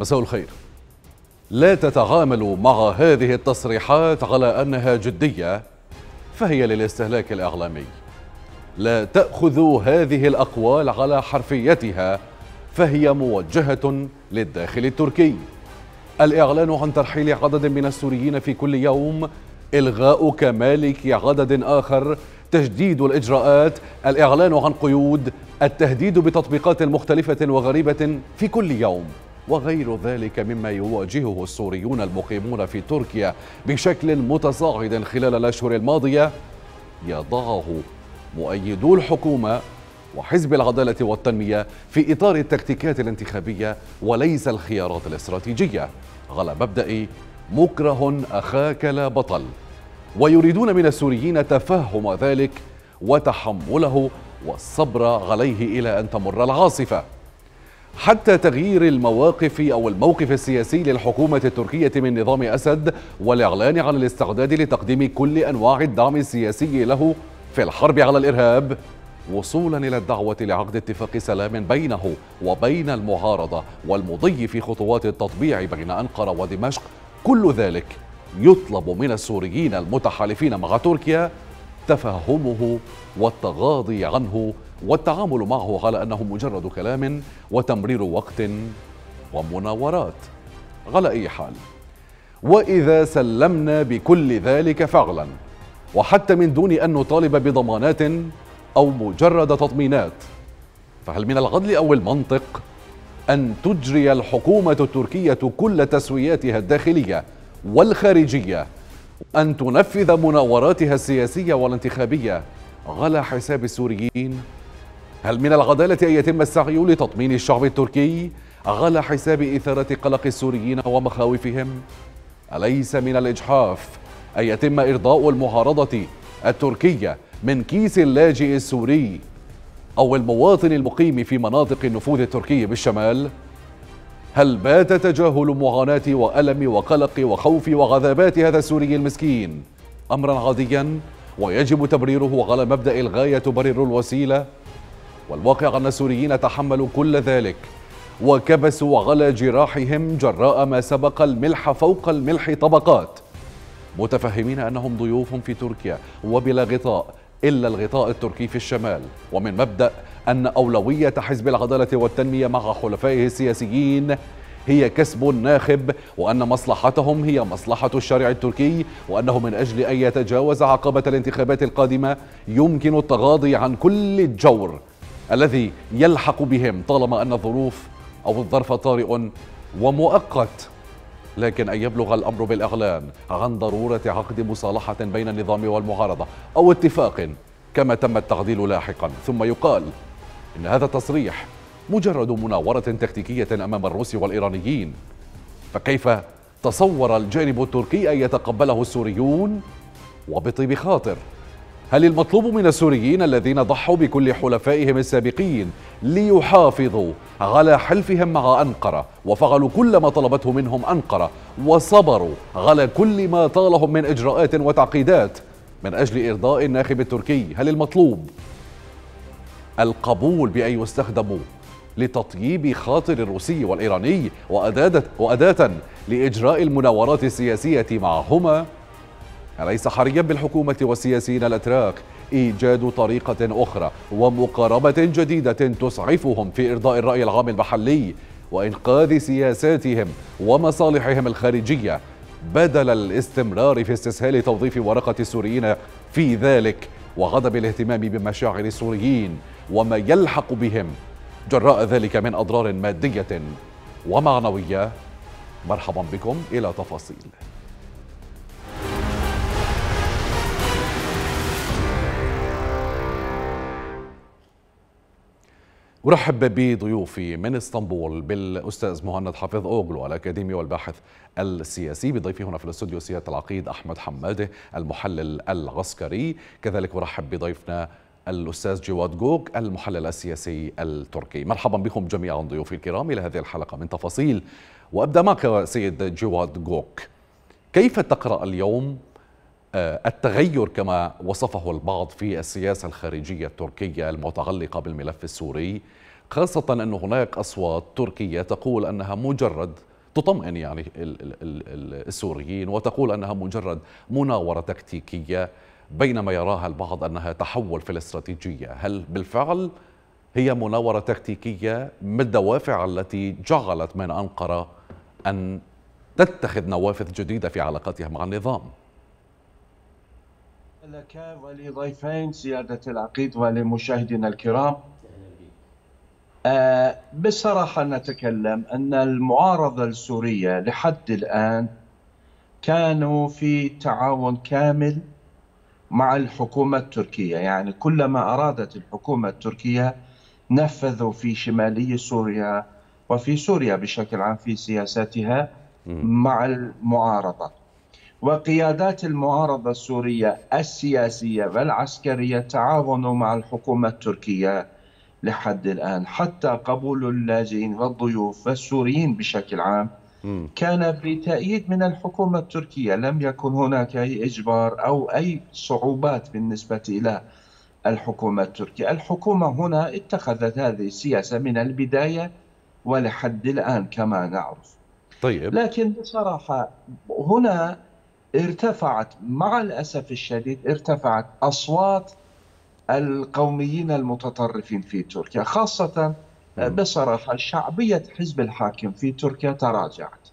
مساء الخير لا تتعاملوا مع هذه التصريحات على أنها جدية فهي للاستهلاك الإعلامي لا تأخذوا هذه الأقوال على حرفيتها فهي موجهة للداخل التركي الإعلان عن ترحيل عدد من السوريين في كل يوم إلغاء كمالك عدد آخر تجديد الإجراءات الإعلان عن قيود التهديد بتطبيقات مختلفة وغريبة في كل يوم وغير ذلك مما يواجهه السوريون المقيمون في تركيا بشكل متصاعد خلال الأشهر الماضية يضعه مؤيدو الحكومة وحزب العدالة والتنمية في إطار التكتيكات الانتخابية وليس الخيارات الاستراتيجية على مبدأ مكره أخاك لا بطل ويريدون من السوريين تفهم ذلك وتحمله والصبر عليه إلى أن تمر العاصفة حتى تغيير المواقف أو الموقف السياسي للحكومة التركية من نظام أسد والإعلان عن الاستعداد لتقديم كل أنواع الدعم السياسي له في الحرب على الإرهاب وصولا إلى الدعوة لعقد اتفاق سلام بينه وبين المعارضة والمضي في خطوات التطبيع بين أنقرة ودمشق كل ذلك يطلب من السوريين المتحالفين مع تركيا تفهمه والتغاضي عنه والتعامل معه على أنه مجرد كلام وتمرير وقت ومناورات على أي حال وإذا سلمنا بكل ذلك فعلا وحتى من دون أن نطالب بضمانات أو مجرد تطمينات فهل من العدل أو المنطق أن تجري الحكومة التركية كل تسوياتها الداخلية والخارجية أن تنفذ مناوراتها السياسية والانتخابية على حساب السوريين هل من العدالة أن يتم السعي لتطمين الشعب التركي على حساب إثارة قلق السوريين ومخاوفهم؟ أليس من الإجحاف أن يتم إرضاء المعارضة التركية من كيس اللاجئ السوري أو المواطن المقيم في مناطق النفوذ التركي بالشمال؟ هل بات تجاهل معاناة وألم وقلق وخوف وغذابات هذا السوري المسكين أمرا عاديا ويجب تبريره على مبدأ الغاية تبرر الوسيلة؟ والواقع أن السوريين تحملوا كل ذلك وكبسوا على جراحهم جراء ما سبق الملح فوق الملح طبقات متفهمين أنهم ضيوف في تركيا وبلا غطاء إلا الغطاء التركي في الشمال ومن مبدأ أن أولوية حزب العدالة والتنمية مع حلفائه السياسيين هي كسب ناخب وأن مصلحتهم هي مصلحة الشارع التركي وأنه من أجل أن يتجاوز عقبة الانتخابات القادمة يمكن التغاضي عن كل الجور الذي يلحق بهم طالما أن الظروف أو الظرف طارئ ومؤقت لكن أن يبلغ الأمر بالإعلان عن ضرورة عقد مصالحة بين النظام والمعارضة أو اتفاق كما تم التعديل لاحقا ثم يقال إن هذا التصريح مجرد مناورة تكتيكية أمام الروس والإيرانيين فكيف تصور الجانب التركي أن يتقبله السوريون وبطيب خاطر هل المطلوب من السوريين الذين ضحوا بكل حلفائهم السابقين ليحافظوا على حلفهم مع أنقرة وفعلوا كل ما طلبته منهم أنقرة وصبروا على كل ما طالهم من إجراءات وتعقيدات من أجل إرضاء الناخب التركي هل المطلوب القبول بأن يستخدموا لتطييب خاطر الروسي والإيراني وأداة وأداة لإجراء المناورات السياسية معهما أليس حريا بالحكومة والسياسيين الأتراك إيجاد طريقة أخرى ومقاربة جديدة تسعفهم في إرضاء الرأي العام المحلي وإنقاذ سياساتهم ومصالحهم الخارجية بدل الاستمرار في استسهال توظيف ورقة السوريين في ذلك وعدم الاهتمام بمشاعر السوريين وما يلحق بهم جراء ذلك من أضرار مادية ومعنوية مرحبا بكم إلى تفاصيل أرحب بضيوفي من اسطنبول بالأستاذ مهند حافظ أوغلو الأكاديمي والباحث السياسي بضيفي هنا في الاستوديو سيادة العقيد أحمد حماده المحلل العسكري كذلك أرحب بضيفنا الأستاذ جواد جوك المحلل السياسي التركي مرحبا بكم جميعا ضيوفي الكرام إلى هذه الحلقة من تفاصيل وأبدأ معك سيد جواد جوك كيف تقرأ اليوم آه، التغير كما وصفه البعض في السياسة الخارجية التركية المتعلقة بالملف السوري خاصة أن هناك أصوات تركية تقول أنها مجرد تطمئن يعني السوريين وتقول أنها مجرد مناورة تكتيكية بينما يراها البعض أنها تحول في الاستراتيجية هل بالفعل هي مناورة تكتيكية ما الدوافع التي جعلت من أنقرة أن تتخذ نوافذ جديدة في علاقاتها مع النظام لك ولضيفين سيادة العقيد ولمشاهدينا الكرام آه، بصراحة نتكلم أن المعارضة السورية لحد الآن كانوا في تعاون كامل مع الحكومة التركية يعني كلما أرادت الحكومة التركية نفذوا في شمالي سوريا وفي سوريا بشكل عام في سياساتها مع المعارضة وقيادات المعارضة السورية السياسية والعسكرية تعاونوا مع الحكومة التركية لحد الآن حتى قبول اللاجئين والضيوف والسوريين بشكل عام كان بتأييد من الحكومة التركية لم يكن هناك أي إجبار أو أي صعوبات بالنسبة إلى الحكومة التركية الحكومة هنا اتخذت هذه السياسة من البداية ولحد الآن كما نعرف طيب لكن بصراحة هنا ارتفعت مع الاسف الشديد ارتفعت اصوات القوميين المتطرفين في تركيا خاصه بصراحه شعبيه حزب الحاكم في تركيا تراجعت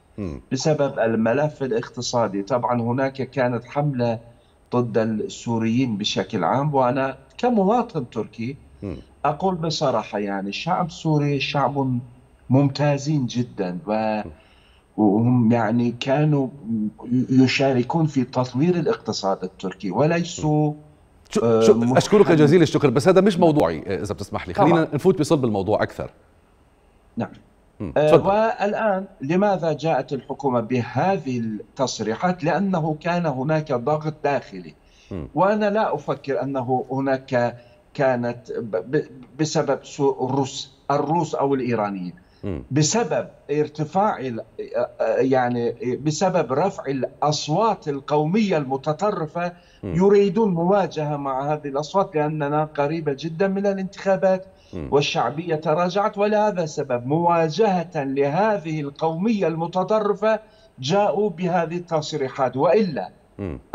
بسبب الملف الاقتصادي طبعا هناك كانت حمله ضد السوريين بشكل عام وانا كمواطن تركي اقول بصراحه يعني الشعب السوري شعب ممتازين جدا و وهم يعني كانوا يشاركون في تطوير الاقتصاد التركي وليسوا آه، اشكرك جزيل الشكر بس هذا مش موضوعي آه، اذا بتسمح لي خلينا نفوت بصلب الموضوع اكثر نعم آه والان لماذا جاءت الحكومه بهذه التصريحات؟ لانه كان هناك ضغط داخلي م. وانا لا افكر انه هناك كانت بسبب سوء الروس الروس او الايرانيين بسبب ارتفاع يعني بسبب رفع الاصوات القوميه المتطرفه يريدون مواجهه مع هذه الاصوات لاننا قريبه جدا من الانتخابات والشعبيه تراجعت ولهذا السبب مواجهه لهذه القوميه المتطرفه جاءوا بهذه التصريحات والا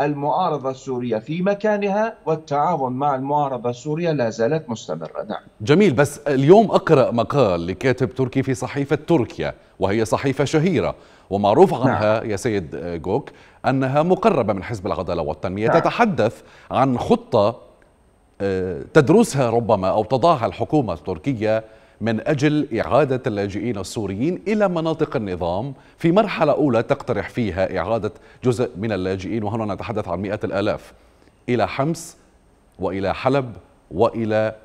المعارضة السورية في مكانها والتعاون مع المعارضة السورية لا زالت مستمرة نعم جميل بس اليوم أقرأ مقال لكاتب تركي في صحيفة تركيا وهي صحيفة شهيرة ومعروف نعم. عنها نعم. يا سيد جوك أنها مقربة من حزب العدالة والتنمية نعم. تتحدث عن خطة آه، تدرسها ربما أو تضعها الحكومة التركية من أجل إعادة اللاجئين السوريين إلى مناطق النظام في مرحلة أولى تقترح فيها إعادة جزء من اللاجئين وهنا نتحدث عن مئات الآلاف إلى حمص وإلى حلب وإلى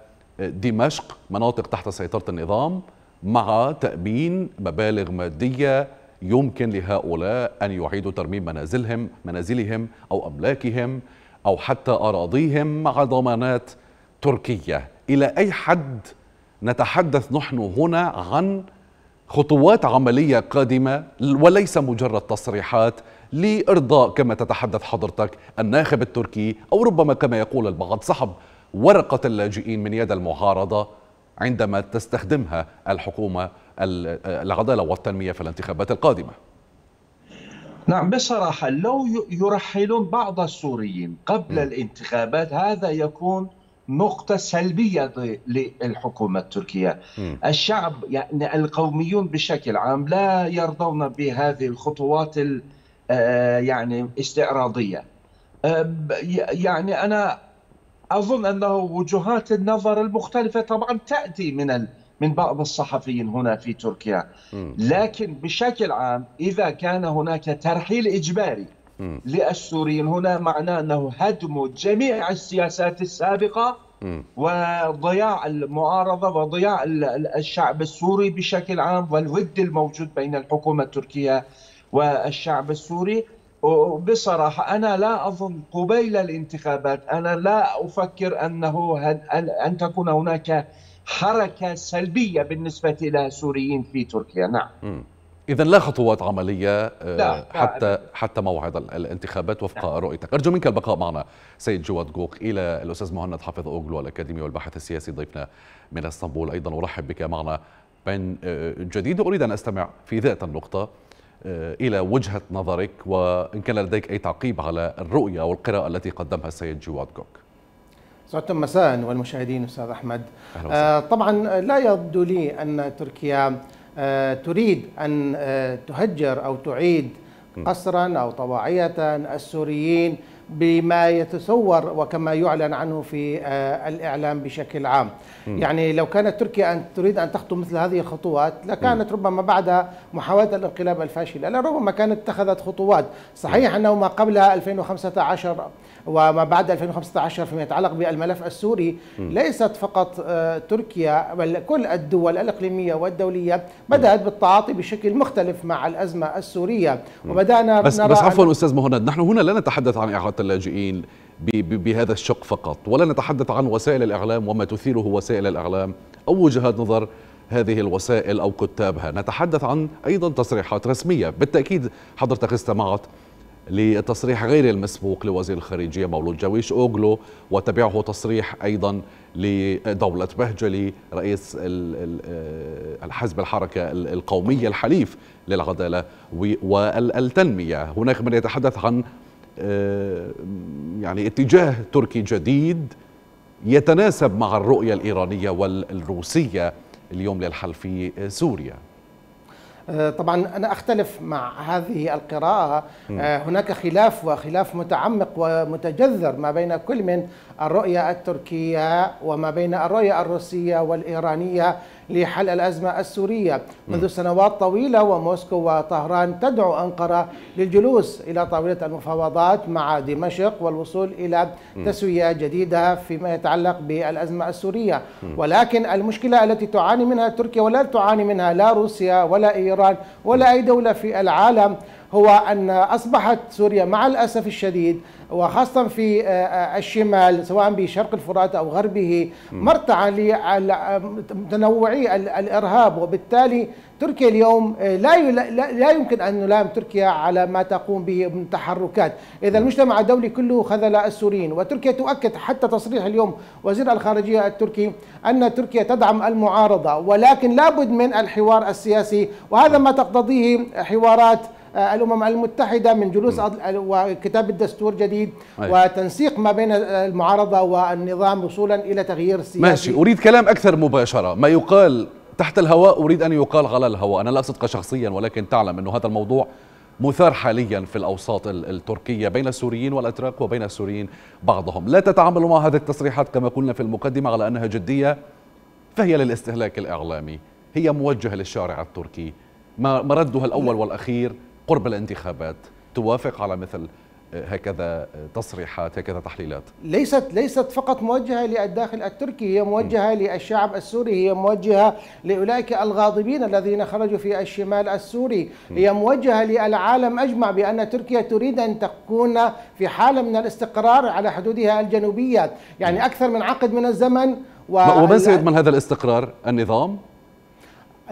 آه، دمشق مناطق تحت سيطرة النظام مع تأمين مبالغ مادية يمكن لهؤلاء أن يعيدوا ترميم منازلهم منازلهم أو أملاكهم أو حتى أراضيهم مع ضمانات تركية إلى أي حد نتحدث نحن هنا عن خطوات عملية قادمة وليس مجرد تصريحات لإرضاء كما تتحدث حضرتك الناخب التركي أو ربما كما يقول البعض سحب ورقة اللاجئين من يد المعارضة عندما تستخدمها الحكومة العدالة والتنمية في الانتخابات القادمة نعم بصراحة لو يرحلون بعض السوريين قبل م. الانتخابات هذا يكون نقطة سلبية للحكومة التركية م. الشعب يعني القوميون بشكل عام لا يرضون بهذه الخطوات آه، يعني استعراضية آه، يعني أنا أظن أنه وجهات النظر المختلفة طبعا تأتي من من بعض الصحفيين هنا في تركيا لكن بشكل عام إذا كان هناك ترحيل إجباري للسوريين هنا معناه أنه هدم جميع السياسات السابقة وضياع المعارضة وضياع الشعب السوري بشكل عام والود الموجود بين الحكومة التركية والشعب السوري بصراحة أنا لا أظن قبيل الانتخابات أنا لا أفكر أنه أن تكون هناك حركة سلبية بالنسبة إلى السوريين في تركيا نعم اذا لا خطوات عمليه آه، لا حتى حتى موعد الانتخابات وفق لا. رؤيتك ارجو منك البقاء معنا سيد جواد جوق الى الاستاذ مهند حافظ اوغلو الاكاديمي والباحث السياسي ضيفنا من اسطنبول ايضا ارحب بك معنا من آه، جديد اريد ان استمع في ذات النقطه آه، الى وجهه نظرك وان كان لديك اي تعقيب على الرؤيه والقراءه التي قدمها السيد جواد جوك سعدتم مساء والمشاهدين استاذ احمد أهلا آه طبعا لا يبدو لي ان تركيا آه، تريد أن آه، تهجر أو تعيد قصرا أو طواعية السوريين بما يتصور وكما يعلن عنه في آه، الإعلام بشكل عام م. يعني لو كانت تركيا أن تريد أن تخطو مثل هذه الخطوات لكانت ربما بعد محاولة الانقلاب الفاشلة لربما كانت اتخذت خطوات صحيح أنه ما قبل 2015 وما بعد 2015 فيما يتعلق بالملف السوري م. ليست فقط آه، تركيا بل كل الدول الإقليمية والدولية بدأت بالتعاطي بشكل مختلف مع الأزمة السورية وبدأنا بس, بس عفوا أستاذ مهند نحن هنا لا نتحدث عن إعادة اللاجئين بهذا الشق فقط ولا نتحدث عن وسائل الإعلام وما تثيره وسائل الإعلام أو وجهات نظر هذه الوسائل أو كتابها نتحدث عن أيضا تصريحات رسمية بالتأكيد حضرتك استمعت لتصريح غير المسبوق لوزير الخارجية مولود جاويش أوغلو وتبعه تصريح أيضا لدولة بهجلي رئيس آه، الحزب الحركة القومية الحليف للعدالة والتنمية هناك من يتحدث عن آه، يعني اتجاه تركي جديد يتناسب مع الرؤية الإيرانية والروسية اليوم للحل في سوريا آه، طبعا أنا أختلف مع هذه القراءة م. آه، هناك خلاف وخلاف متعمق ومتجذر ما بين كل من الرؤية التركية وما بين الرؤية الروسية والإيرانية لحل الأزمة السورية منذ سنوات طويلة وموسكو وطهران تدعو أنقرة للجلوس إلى طاولة المفاوضات مع دمشق والوصول إلى تسوية جديدة فيما يتعلق بالأزمة السورية ولكن المشكلة التي تعاني منها تركيا ولا تعاني منها لا روسيا ولا إيران ولا أي دولة في العالم هو أن أصبحت سوريا مع الأسف الشديد وخاصة في آه، آه، الشمال سواء بشرق الفرات أو غربه مرتعا لتنوعي الإرهاب وبالتالي تركيا اليوم آه، لا لا يمكن أن نلام تركيا على ما تقوم به من تحركات إذا المجتمع الدولي كله خذل السوريين وتركيا تؤكد حتى تصريح اليوم وزير الخارجية التركي أن تركيا تدعم المعارضة ولكن لابد من الحوار السياسي وهذا ما تقتضيه حوارات آه، الامم المتحده من جلوس آه، وكتاب الدستور جديد وتنسيق ما بين المعارضه والنظام وصولا الى تغيير سياسي ماشي اريد كلام اكثر مباشره ما يقال تحت الهواء اريد ان يقال على الهواء انا لا اصدق شخصيا ولكن تعلم انه هذا الموضوع مثار حاليا في الاوساط التركيه بين السوريين والاتراك وبين السوريين بعضهم، لا تتعامل مع هذه التصريحات كما قلنا في المقدمه على انها جديه فهي للاستهلاك الاعلامي، هي موجهه للشارع التركي، ما ردها الاول والاخير قرب الانتخابات توافق على مثل آه، هكذا آه، تصريحات هكذا تحليلات ليست ليست فقط موجهه للداخل التركي هي موجهه م. للشعب السوري هي موجهه لاولئك الغاضبين الذين خرجوا في الشمال السوري م. هي موجهه للعالم اجمع بان تركيا تريد ان تكون في حاله من الاستقرار على حدودها الجنوبيه يعني اكثر من عقد من الزمن و... ومن سيضمن هذا الاستقرار النظام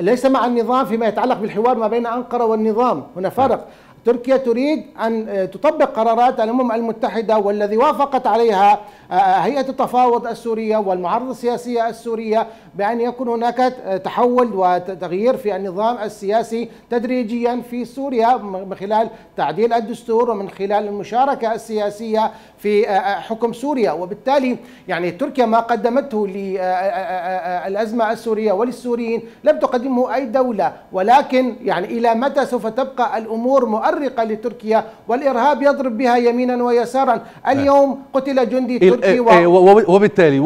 ليس مع النظام فيما يتعلق بالحوار ما بين أنقرة والنظام هنا فرق تركيا تريد أن آه، تطبق قرارات الأمم المتحدة والذي وافقت عليها آه، آه، هيئة التفاوض السورية والمعارضة السياسية السورية بأن يكون هناك آه، تحول وتغيير في النظام السياسي تدريجيا في سوريا من خلال تعديل الدستور ومن خلال المشاركة السياسية في حكم سوريا وبالتالي يعني تركيا ما قدمته للأزمة السورية وللسوريين لم تقدمه أي دولة ولكن يعني إلى متى سوف تبقى الأمور مؤرقة لتركيا والإرهاب يضرب بها يمينا ويسارا اليوم قتل جندي تركي و... إيه، إيه، وبالتالي وبالتالي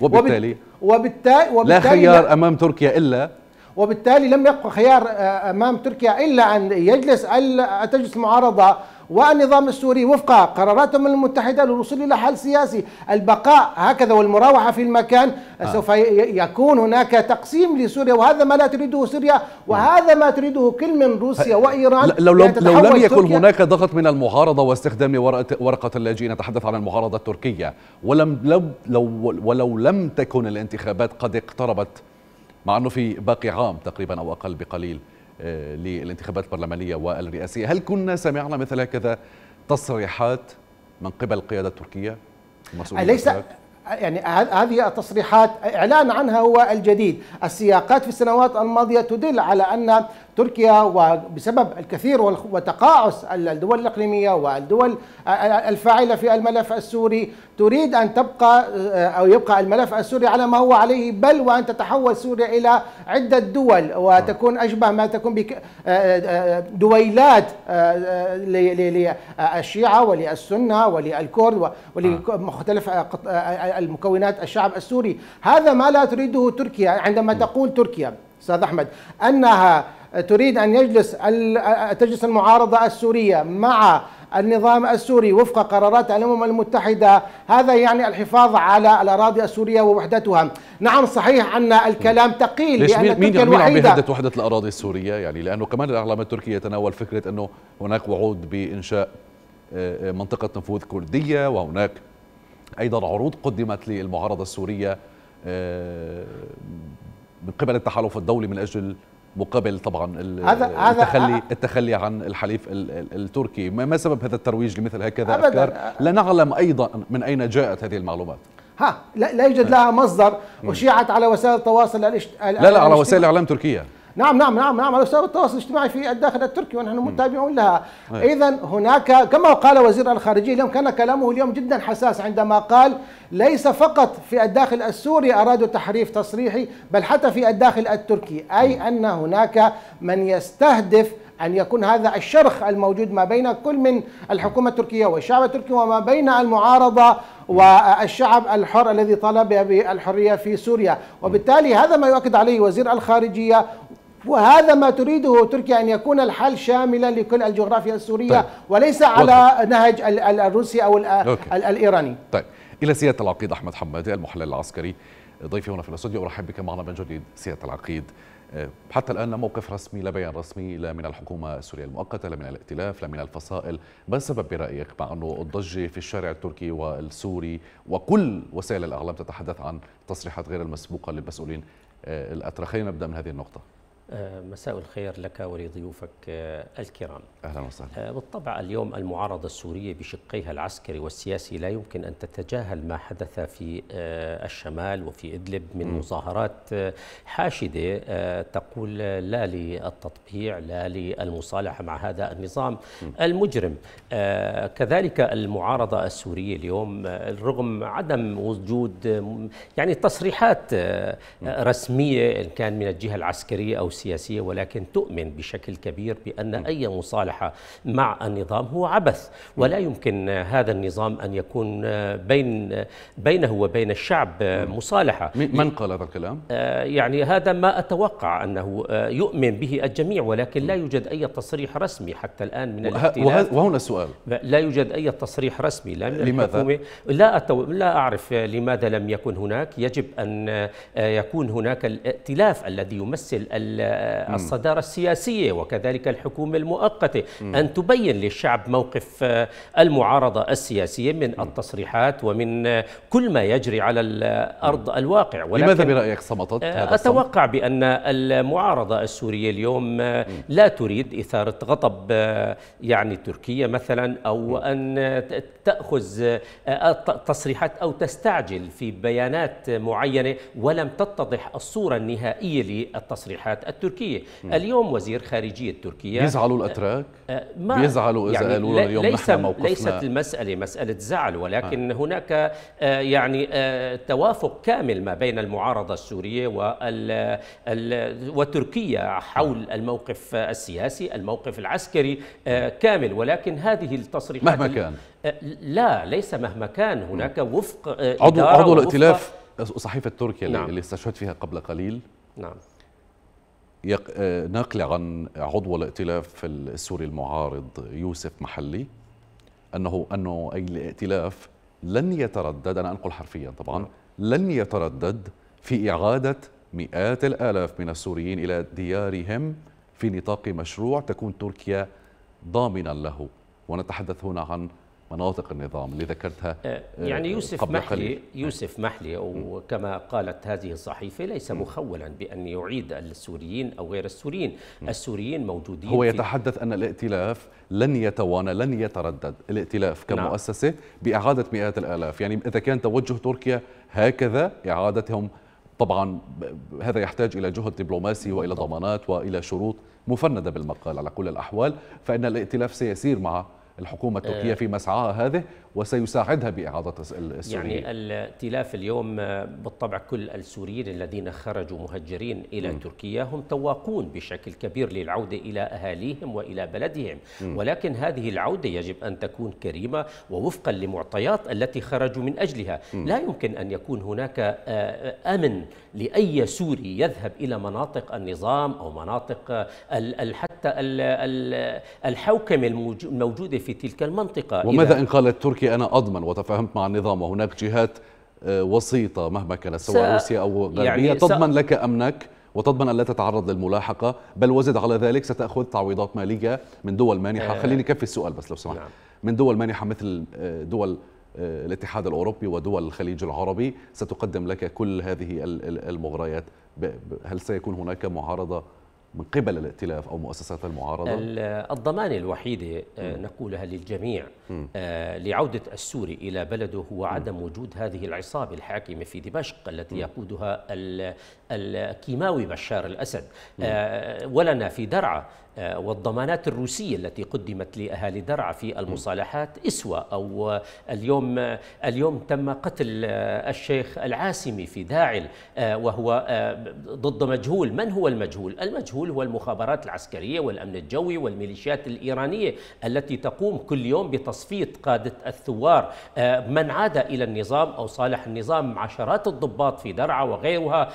وبالتالي وبالتالي, وبالتالي لا خيار لا امام تركيا الا وبالتالي لم يبقى خيار آه، امام تركيا الا ان يجلس تجلس المعارضه والنظام السوري وفق قراراتهم المتحدة للوصول إلى حل سياسي البقاء هكذا والمراوحة في المكان آه. سوف يكون هناك تقسيم لسوريا وهذا ما لا تريده سوريا وهذا ما تريده كل من روسيا وإيران لو, لو, لو لم يكن هناك ضغط من المعارضة واستخدام ورقة اللاجئين نتحدث عن المعارضة التركية ولم لو, لو ولو لم تكن الانتخابات قد اقتربت مع أنه في باقي عام تقريبا أو أقل بقليل آه، للانتخابات البرلمانية والرئاسية هل كنا سمعنا مثل هكذا تصريحات من قبل القيادة التركية أليس يعني هذه التصريحات اعلان عنها هو الجديد، السياقات في السنوات الماضيه تدل على ان تركيا وبسبب الكثير وتقاعس الدول الإقليمية والدول الفاعلة في الملف السوري تريد أن تبقى آه، أو يبقى الملف السوري على ما هو عليه بل وأن تتحول سوريا إلى عدة دول وتكون أشبه ما تكون آه، آه، دويلات للشيعة وللسنة وللكرد ولمختلف المكونات الشعب السوري هذا ما لا تريده تركيا عندما تقول تركيا استاذ احمد انها تريد أن يجلس تجلس المعارضة السورية مع النظام السوري وفق قرارات الامم المتحده هذا يعني الحفاظ على الاراضي السوريه ووحدتها نعم صحيح ان الكلام ثقيل لان مين تركيا مين الوحيده مين عم وحده الاراضي السوريه يعني لانه كمان الاعلام التركي يتناول فكره انه هناك وعود بانشاء آه، آه، منطقه نفوذ كرديه وهناك ايضا عروض قدمت للمعارضه السوريه آه، من قبل التحالف الدولي من اجل مقابل طبعا التخلي آه، آه. التخلي عن الحليف التركي ما سبب هذا الترويج لمثل هكذا افكار لا نعلم ايضا من اين جاءت هذه المعلومات ها لا, يوجد لها مصدر اشيعت على وسائل التواصل لا لا على وسائل الاعلام تركيا نعم نعم نعم نعم على مستوى التواصل الاجتماعي في الداخل التركي ونحن متابعون لها طيب. اذا هناك كما قال وزير الخارجيه اليوم كان كلامه اليوم جدا حساس عندما قال ليس فقط في الداخل السوري ارادوا تحريف تصريحي بل حتى في الداخل التركي اي ان هناك من يستهدف أن يكون هذا الشرخ الموجود ما بين كل من الحكومة التركية والشعب التركي وما بين المعارضة والشعب الحر الذي طلب بالحرية في سوريا وبالتالي هذا ما يؤكد عليه وزير الخارجية وهذا ما تريده تركيا أن يكون الحل شاملا لكل الجغرافيا السورية طيب. وليس على نهج الروسي أو أوكي. الإيراني طيب إلى سيادة العقيد أحمد حمادي المحلل العسكري ضيفي هنا في الاستوديو أرحب بك معنا من جديد سيادة العقيد آه، حتى الآن لا موقف رسمي لا بيان رسمي لا من الحكومة السورية المؤقتة لا من الائتلاف لا من الفصائل ما السبب برأيك مع أنه الضجة في الشارع التركي والسوري وكل وسائل الإعلام تتحدث عن تصريحات غير المسبوقة للمسؤولين آه، الأتراك خلينا نبدأ من هذه النقطة آه، مساء الخير لك ولضيوفك آه، الكرام أهلا وسهلا آه، بالطبع اليوم المعارضة السورية بشقيها العسكري والسياسي لا يمكن أن تتجاهل ما حدث في الشمال وفي إدلب من م. مظاهرات حاشدة تقول لا للتطبيع لا للمصالحة مع هذا النظام م. المجرم كذلك المعارضة السورية اليوم رغم عدم وجود يعني تصريحات رسمية إن كان من الجهة العسكرية أو السياسية ولكن تؤمن بشكل كبير بأن أي مصالحة مع النظام هو عبث ولا يمكن هذا النظام أن يكون بين بينه وبين الشعب مصالحة من قال هذا الكلام؟ آه، يعني هذا ما أتوقع أنه آه، يؤمن به الجميع ولكن لا يوجد أي تصريح رسمي حتى الآن من الاختلاف وهنا السؤال لا يوجد أي تصريح رسمي لا من لماذا؟ لا, أتو... لا أعرف لماذا لم يكن هناك يجب أن آه، يكون هناك الائتلاف الذي يمثل ال الصدارة السياسية وكذلك الحكومة المؤقتة أن تبين للشعب موقف آه، المعارضة السياسية من التصريحات ومن آه، كل ما يجري على الأرض الواقع ولكن لماذا آه، برأيك صمتت هذا أتوقع بأن المعارضة السورية اليوم لا تريد إثارة غضب يعني تركيا مثلا أو أن تأخذ تصريحات أو تستعجل في بيانات معينة ولم تتضح الصورة النهائية للتصريحات التركية م. اليوم وزير خارجية تركيا يزعلوا الأتراك؟ آه، آه، ما إذا يعني قالوا اليوم ليس نحن موقفنا ليست المسألة مسألة زعل ولكن آه. هناك آه، يعني توافق كامل ما بين المعارضة السورية وال وتركيا حول الموقف السياسي الموقف العسكري كامل ولكن هذه التصريحات مهما كان لا ليس مهما كان هناك وفق عضو عضو الائتلاف صحيفه تركيا نعم. اللي استشهد فيها قبل قليل نعم آه، عن عضو الائتلاف السوري المعارض يوسف محلي انه انه اي الائتلاف لن يتردد انا انقل حرفيا طبعا لن يتردد في اعاده مئات الالاف من السوريين الى ديارهم في نطاق مشروع تكون تركيا ضامنا له ونتحدث هنا عن مناطق النظام اللي ذكرتها آه، آه، يعني يوسف قبل محلي قليل. نعم. يوسف محلي وكما قالت هذه الصحيفة ليس مخولا بأن يعيد السوريين أو غير السوريين السوريين موجودين هو يتحدث أن الائتلاف لن يتوانى لن يتردد الائتلاف نعم. كمؤسسة نعم. بإعادة مئات الآلاف يعني إذا كان توجه تركيا هكذا إعادتهم طبعا هذا يحتاج إلى جهد دبلوماسي وإلى ضمانات وإلى شروط مفندة بالمقال على كل الأحوال فإن الائتلاف سيسير مع الحكومة التركية آه. في مسعاها هذه وسيساعدها بإعادة السوريين يعني الائتلاف اليوم بالطبع كل السوريين الذين خرجوا مهجرين إلى م. تركيا هم تواقون بشكل كبير للعودة إلى أهاليهم وإلى بلدهم م. ولكن هذه العودة يجب أن تكون كريمة ووفقا لمعطيات التي خرجوا من أجلها م. لا يمكن أن يكون هناك آه، آه، أمن لأي سوري يذهب إلى مناطق النظام أو مناطق آه، حتى الحوكمة الموجودة في تلك المنطقة وماذا إن قالت تركيا الامريكي أنا أضمن وتفاهمت مع النظام وهناك جهات آه، وسيطة مهما كانت سواء روسيا أو غربية يعني تضمن لك أمنك وتضمن أن لا تتعرض للملاحقة بل وزد على ذلك ستأخذ تعويضات مالية من دول مانحة آه خليني كفي السؤال بس لو سمحت نعم. من دول مانحة مثل آه، دول آه، الاتحاد الأوروبي ودول الخليج العربي ستقدم لك كل هذه المغريات هل سيكون هناك معارضة من قبل الائتلاف أو مؤسسات المعارضة؟ الضمانة الوحيدة آه، نقولها للجميع آه، لعودة السوري إلى بلده هو عدم وجود هذه العصابة الحاكمة في دمشق التي يقودها الكيماوي بشار الأسد آه، ولنا في درعا آه، والضمانات الروسية التي قدمت لأهالي درعا في المصالحات إسوة أو اليوم اليوم تم قتل آه، الشيخ العاسمي في داعل آه، وهو ضد مجهول من هو المجهول؟ المجهول هو المخابرات العسكرية والأمن الجوي والميليشيات الإيرانية التي تقوم كل يوم بتصفية قادة الثوار من عاد إلى النظام أو صالح النظام عشرات الضباط في درعا وغيرها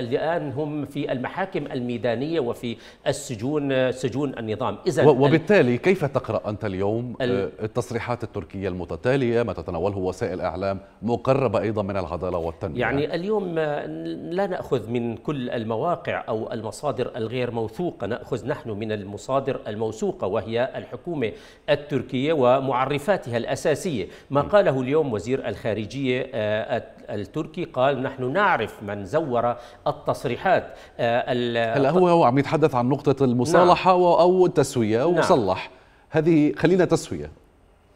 الآن هم في المحاكم الميدانية وفي السجون سجون سجون النظام اذا وبالتالي كيف تقرا انت اليوم آه، التصريحات التركيه المتتاليه ما تتناوله وسائل اعلام مقربه ايضا من العداله والتنميه يعني اليوم آه، لا ناخذ من كل المواقع او المصادر الغير موثوقه ناخذ نحن من المصادر الموثوقه وهي الحكومه التركيه ومعرفاتها الاساسيه ما قاله اليوم وزير الخارجيه آه، التركي قال نحن نعرف من زور التصريحات آه، هلا هو هو عم يتحدث عن نقطة المصالحة نعم. أو التسوية نعم. وصلح نعم. هذه خلينا تسوية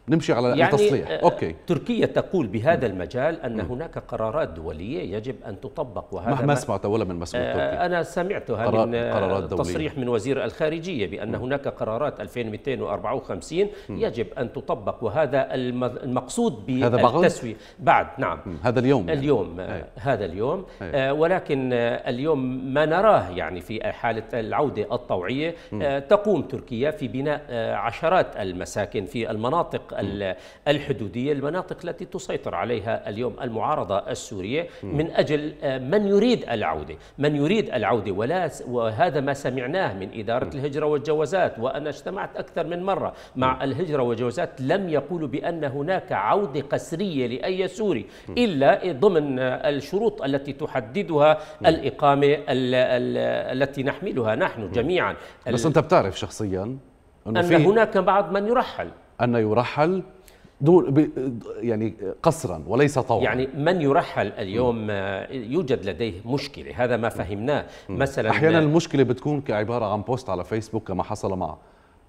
نمشي على يعني التصليح آه، اوكي تركيا تقول بهذا المجال ان م. هناك قرارات دوليه يجب ان تطبق وهذا مهما ما سمعت ولا من مسؤول آه، تركي انا سمعتها قرار من آه، قرارات دولية. تصريح من وزير الخارجيه بان م. هناك قرارات 2254 م. يجب ان تطبق وهذا المقصود بالتسويه بعد نعم م. هذا اليوم يعني. اليوم أي. هذا اليوم أي. ولكن اليوم ما نراه يعني في حاله العوده الطوعيه م. تقوم تركيا في بناء عشرات المساكن في المناطق الحدودية المناطق التي تسيطر عليها اليوم المعارضة السورية من أجل آه، من يريد العودة من يريد العودة ولا وهذا ما سمعناه من إدارة الهجرة والجوازات وأنا اجتمعت أكثر من مرة مع الهجرة والجوازات لم يقولوا بأن هناك عودة قسرية لأي سوري إلا ضمن الشروط التي تحددها الإقامة التي نحملها نحن جميعا بس أنت بتعرف شخصيا أن هناك بعض من يرحل أن يرحل دون يعني قصرا وليس طوعا يعني من يرحل اليوم م. يوجد لديه مشكله هذا ما فهمناه مثلا احيانا المشكله بتكون كعباره عن بوست على فيسبوك كما حصل مع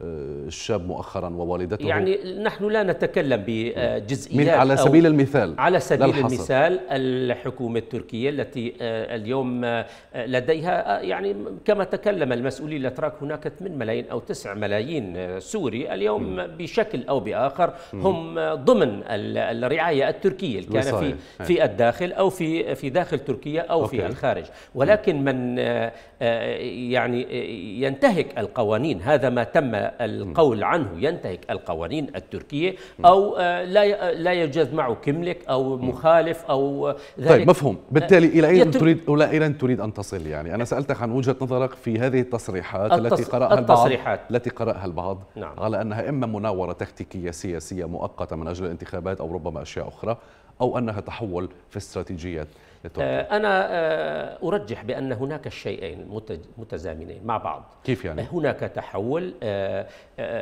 آه، الشاب مؤخرا ووالدته يعني نحن لا نتكلم بجزئيات على سبيل المثال على سبيل للحصر. المثال الحكومة التركية التي آه، اليوم آه، لديها يعني كما تكلم المسؤولين الأتراك هناك 8 ملايين أو 9 ملايين سوري اليوم م. بشكل أو بآخر هم ضمن الرعاية التركية كان في نعم. في الداخل أو في في داخل تركيا أو أوكي. في الخارج ولكن من يعني ينتهك القوانين هذا ما تم القول عنه ينتهك القوانين التركية أو آه، لا آه، لا يجاز معه كملك أو مخالف أو آه، طيب، ذلك طيب مفهوم بالتالي إلى أين تريد إلى أين تريد أن تصل يعني أنا سألتك عن وجهة نظرك في هذه التصريحات التص... التي قرأها التصريحات. البعض التي قرأها البعض نعم. على أنها إما مناورة تكتيكية سياسية مؤقتة من أجل الانتخابات أو ربما أشياء أخرى أو أنها تحول في استراتيجية لتركيا. آه، أنا آه، أرجح بأن هناك شيئين متزامنين مع بعض كيف يعني؟ آه، هناك تحول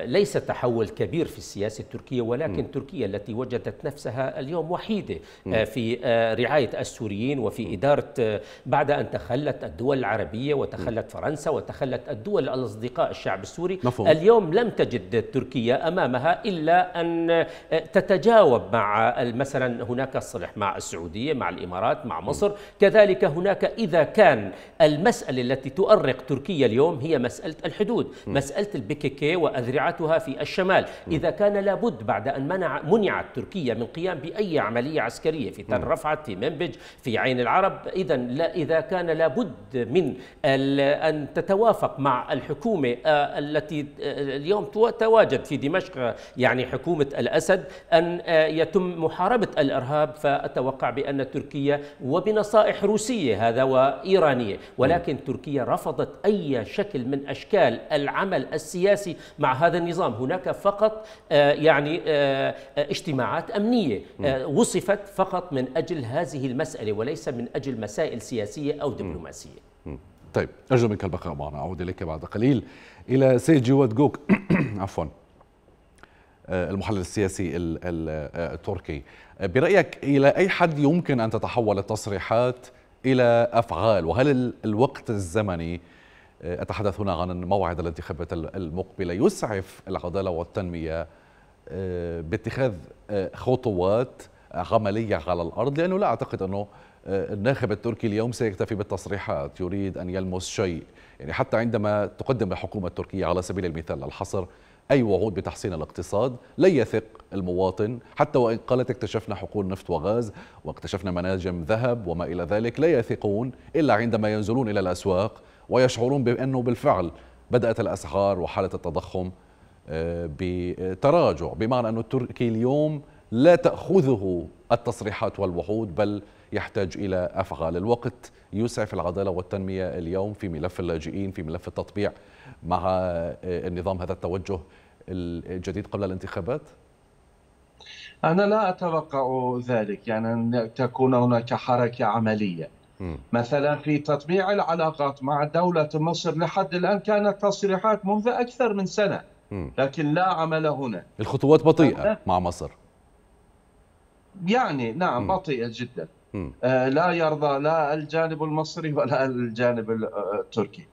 ليس تحول كبير في السياسة التركية ولكن م. تركيا التي وجدت نفسها اليوم وحيدة م. في رعاية السوريين وفي إدارة بعد أن تخلت الدول العربية وتخلت م. فرنسا وتخلت الدول الأصدقاء الشعب السوري مفهوم. اليوم لم تجد تركيا أمامها إلا أن تتجاوب مع مثلا هناك الصلح مع السعودية مع الإمارات مع مصر كذلك هناك إذا كان المسألة التي تؤرق تركيا اليوم هي مسألة الحدود م. مسألة البككي وأذرعتها في الشمال م. إذا كان لابد بعد أن منع منعت تركيا من قيام بأي عملية عسكرية في تل رفعت في منبج في عين العرب إذا لا إذا كان لابد من أن تتوافق مع الحكومة آه، التي آه، اليوم تواجد في دمشق يعني حكومة الأسد أن آه، يتم محاربة الإرهاب فأتوقع بأن تركيا و وبنصائح روسية هذا وإيرانية ولكن تركيا رفضت أي شكل من أشكال العمل السياسي مع هذا النظام هناك فقط آه، يعني آه، آه، اجتماعات أمنية وصفت فقط من أجل هذه المسألة وليس من أجل مسائل سياسية أو دبلوماسية طيب أرجو منك البقاء معنا أعود إليك بعد قليل إلى سيد جواد جوك عفواً آه، المحلل السياسي آه، التركي آه، برأيك إلى أي حد يمكن أن تتحول التصريحات إلى أفعال وهل الوقت الزمني أتحدث هنا عن موعد الانتخابات المقبلة يسعف العدالة والتنمية باتخاذ خطوات عملية على الأرض لأنه لا أعتقد أنه الناخب التركي اليوم سيكتفي بالتصريحات يريد أن يلمس شيء يعني حتى عندما تقدم الحكومة التركية على سبيل المثال الحصر أي وعود بتحسين الاقتصاد لن يثق المواطن حتى وإن قالت اكتشفنا حقول نفط وغاز واكتشفنا مناجم ذهب وما إلى ذلك لا يثقون إلا عندما ينزلون إلى الأسواق ويشعرون بأنه بالفعل بدأت الأسعار وحالة التضخم آه، بتراجع بمعنى أن التركي اليوم لا تأخذه التصريحات والوعود بل يحتاج إلى أفعال الوقت يسعف العدالة والتنمية اليوم في ملف اللاجئين في ملف التطبيع مع آه، النظام هذا التوجه الجديد قبل الانتخابات؟ أنا لا أتوقع ذلك يعني أن تكون هناك حركة عملية مثلا في تطبيع العلاقات مع دولة مصر لحد الآن كانت تصريحات منذ أكثر من سنة لكن لا عمل هنا الخطوات بطيئة مع مصر يعني نعم بطيئة جدا آه، لا يرضى لا الجانب المصري ولا الجانب آه، آه، التركي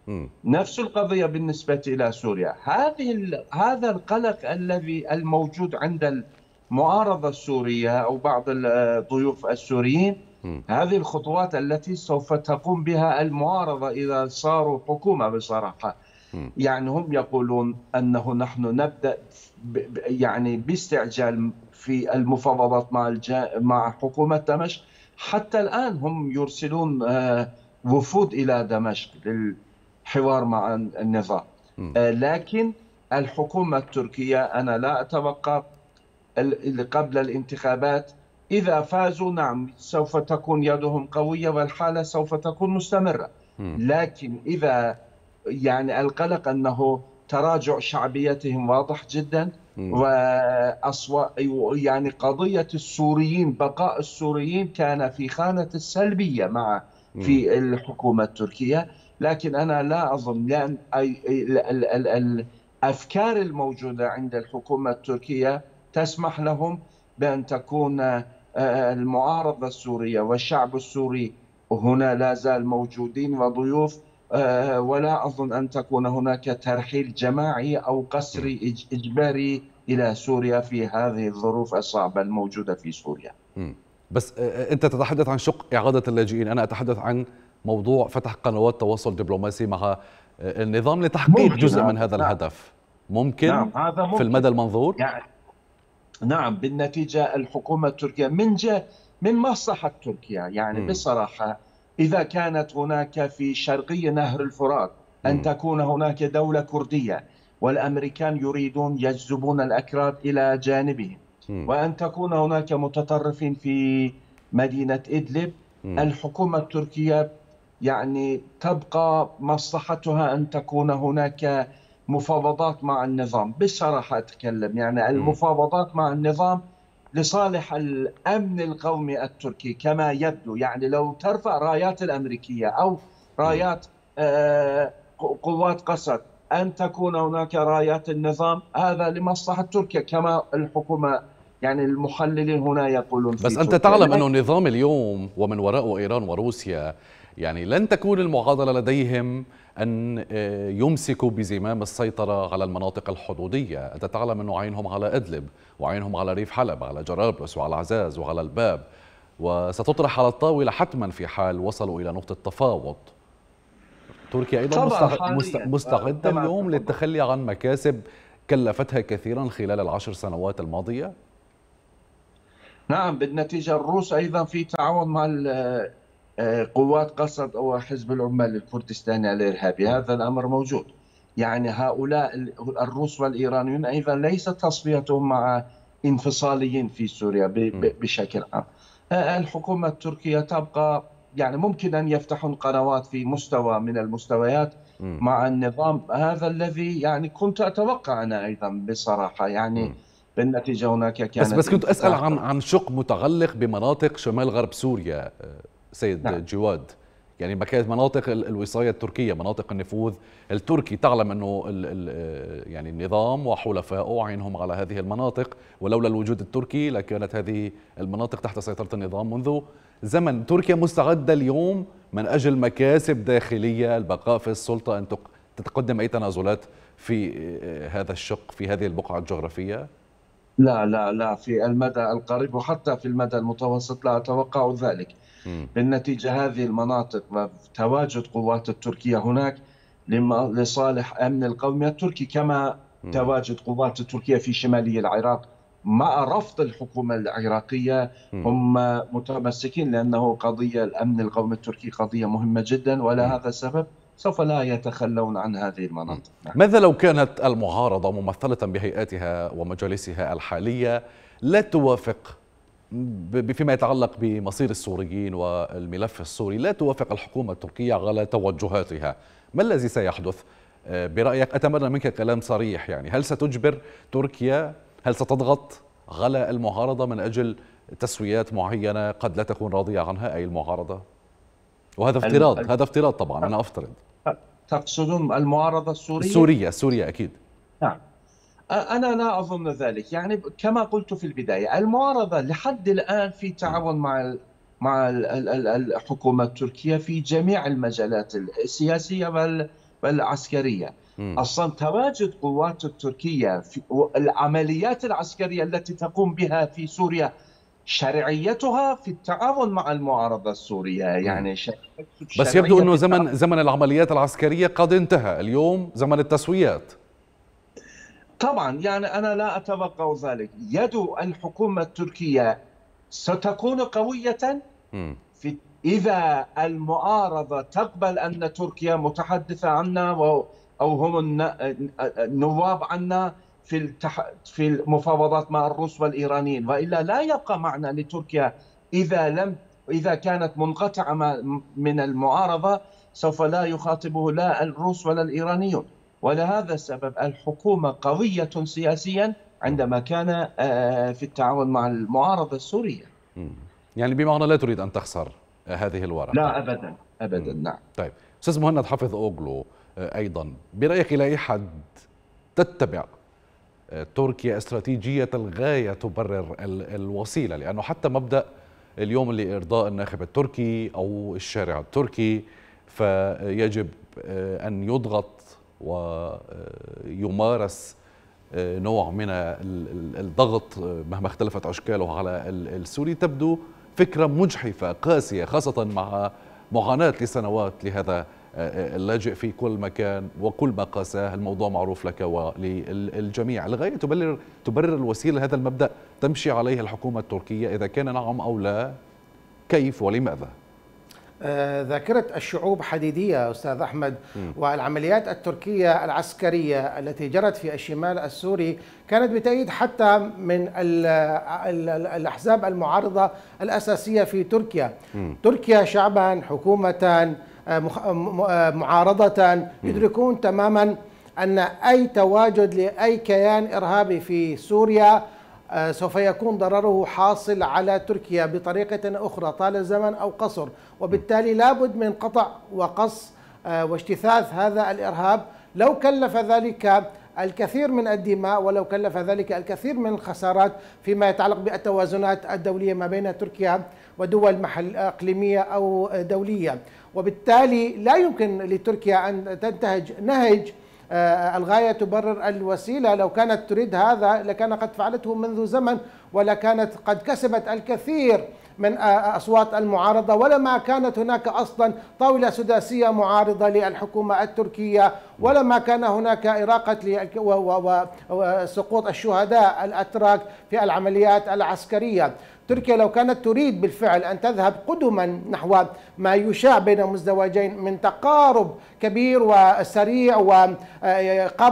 نفس القضية بالنسبة إلى سوريا هذه هذا القلق الذي الموجود عند المعارضة السورية أو بعض الضيوف السوريين هذه الخطوات التي سوف تقوم بها المعارضة إذا صاروا حكومة بصراحة يعني هم يقولون أنه نحن نبدأ يعني باستعجال في المفاوضات مع مع حكومة دمشق حتى الآن هم يرسلون آه، وفود إلى دمشق للحوار مع النظام آه، لكن الحكومة التركية أنا لا أتوقع قبل الانتخابات إذا فازوا نعم سوف تكون يدهم قوية والحالة سوف تكون مستمرة لكن إذا يعني القلق أنه تراجع شعبيتهم واضح جدا وأصوات يعني قضية السوريين بقاء السوريين كان في خانة السلبية مع في الحكومة التركية لكن أنا لا أظن لأن الأفكار الموجودة عند الحكومة التركية تسمح لهم بأن تكون آه، المعارضة السورية والشعب السوري هنا لا زال موجودين وضيوف آه، ولا أظن أن تكون هناك ترحيل جماعي أو قسري إجباري إلى سوريا في هذه الظروف الصعبة الموجودة في سوريا بس آه، آه، أنت تتحدث عن شق إعادة اللاجئين أنا أتحدث عن موضوع فتح قنوات تواصل دبلوماسي مع النظام لتحقيق جزء نعم، من هذا نعم. الهدف ممكن, نعم. هذا ممكن في المدى المنظور يعني نعم بالنتيجة الحكومة التركية من جهة من مصلحة تركيا يعني م. بصراحة إذا كانت هناك في شرقي نهر الفرات أن تكون هناك دولة كردية والأمريكان يريدون يجذبون الأكراد إلى جانبهم وأن تكون هناك متطرفين في مدينة إدلب الحكومة التركية يعني تبقى مصلحتها أن تكون هناك مفاوضات مع النظام بصراحة أتكلم يعني المفاوضات مع النظام لصالح الامن القومي التركي كما يبدو يعني لو ترفع رايات الامريكيه او رايات آه، قوات قسد ان تكون هناك رايات النظام هذا لمصلحه تركيا كما الحكومه يعني المحللين هنا يقولون بس انت تعلم انه النظام اليوم ومن وراءه ايران وروسيا يعني لن تكون المعادله لديهم أن آه، يمسكوا بزمام السيطرة على المناطق الحدودية أنت تعلم أنه عينهم على إدلب وعينهم على ريف حلب على جرابلس وعلى عزاز وعلى الباب وستطرح على الطاولة حتما في حال وصلوا إلى نقطة تفاوض تركيا أيضا مستعدة اليوم للتخلي عن مكاسب كلفتها كثيرا خلال العشر سنوات الماضية نعم بالنتيجة الروس أيضا في تعاون مع قوات قصد او حزب العمال الكردستاني الارهابي هذا الامر موجود يعني هؤلاء الروس والايرانيون ايضا ليست تصفيتهم مع انفصاليين في سوريا بشكل عام آه، الحكومه التركيه تبقى يعني ممكن ان يفتحون قنوات في مستوى من المستويات مع النظام هذا الذي يعني كنت اتوقع انا ايضا بصراحه يعني بالنتيجه هناك كانت بس بس كنت اسال عن عن شق متعلق بمناطق شمال غرب سوريا آه، سيد نعم. جواد يعني ما مناطق الوصايه التركيه مناطق النفوذ التركي تعلم انه الـ الـ يعني النظام وحلفائه عينهم على هذه المناطق ولولا الوجود التركي لكانت هذه المناطق تحت سيطره النظام منذ زمن تركيا مستعده اليوم من اجل مكاسب داخليه البقاء في السلطه ان تتقدم اي تنازلات في آه، هذا الشق في هذه البقعه الجغرافيه لا لا لا في المدى القريب وحتى في المدى المتوسط لا اتوقع ذلك بالنتيجة هذه المناطق وتواجد قوات التركية هناك لصالح أمن القومي التركي كما تواجد قوات التركية في شمالي العراق مع رفض الحكومة العراقية هم متمسكين لأنه قضية الأمن القومي التركي قضية مهمة جدا ولهذا السبب سوف لا يتخلون عن هذه المناطق نعم. ماذا لو كانت المعارضة ممثلة بهيئاتها ومجالسها الحالية لا توافق فيما يتعلق بمصير السوريين والملف السوري لا توافق الحكومة التركية على توجهاتها ما الذي سيحدث آه، برأيك أتمنى منك كلام صريح يعني هل ستجبر تركيا هل ستضغط على المعارضة من أجل تسويات معينة قد لا تكون راضية عنها أي المعارضة وهذا افتراض هذا افتراض طبعا أنا أفترض تقصدون المعارضة السورية السورية السورية أكيد نعم أنا لا أظن ذلك يعني كما قلت في البداية المعارضة لحد الآن في تعاون مع مع الحكومة التركية في جميع المجالات السياسية والعسكرية أصلا تواجد قوات التركية في العمليات العسكرية التي تقوم بها في سوريا شرعيتها في التعاون مع المعارضه السوريه يعني بس يبدو انه زمن زمن العمليات العسكريه قد انتهى اليوم زمن التسويات طبعا يعني أنا لا أتوقع ذلك يد الحكومة التركية ستكون قوية في إذا المعارضة تقبل أن تركيا متحدثة عنا أو هم النواب عنا في في المفاوضات مع الروس والايرانيين والا لا يبقى معنى لتركيا اذا لم اذا كانت منقطعه من المعارضه سوف لا يخاطبه لا الروس ولا الايرانيون ولهذا السبب الحكومة قوية سياسيا عندما كان آه، في التعاون مع المعارضة السورية يعني بمعنى لا تريد أن تخسر آه، هذه الورقة لا أبدا أبدا نعم طيب أستاذ مهند حافظ أوغلو آه، أيضا برأيك إلى أي حد تتبع تركيا استراتيجية الغاية تبرر الوسيلة لأنه حتى مبدأ اليوم لإرضاء الناخب التركي أو الشارع التركي فيجب أن يضغط ويمارس آه، نوع من الضغط آه، مهما اختلفت أشكاله على السوري تبدو فكرة مجحفة قاسية خاصة مع معاناة لسنوات لهذا آه، اللاجئ في كل مكان وكل ما قاساه الموضوع معروف لك وللجميع لغاية تبرر, تبرر الوسيلة هذا المبدأ تمشي عليه الحكومة التركية إذا كان نعم أو لا كيف ولماذا آه، ذاكرة الشعوب حديدية أستاذ أحمد والعمليات التركية العسكرية التي جرت في الشمال السوري كانت بتأييد حتى من الأحزاب المعارضة الأساسية في تركيا تركيا شعبا حكومة آه، آه، معارضة يدركون تماما أن أي تواجد لأي كيان إرهابي في سوريا آه، سوف يكون ضرره حاصل على تركيا بطريقة أخرى طال الزمن أو قصر وبالتالي لابد من قطع وقص آه، واجتثاث هذا الإرهاب لو كلف ذلك الكثير من الدماء ولو كلف ذلك الكثير من الخسارات فيما يتعلق بالتوازنات الدولية ما بين تركيا ودول محل أقليمية أو دولية وبالتالي لا يمكن لتركيا أن تنتهج نهج آه، الغاية تبرر الوسيلة لو كانت تريد هذا لكان قد فعلته منذ زمن ولا كانت قد كسبت الكثير من آه، آه، أصوات المعارضة ولما كانت هناك أصلا طاولة سداسية معارضة للحكومة التركية ولما كان هناك إراقة وسقوط الشهداء الأتراك في العمليات العسكرية تركيا لو كانت تريد بالفعل أن تذهب قدما نحو ما يشاع بين المزدوجين من تقارب كبير وسريع وقاب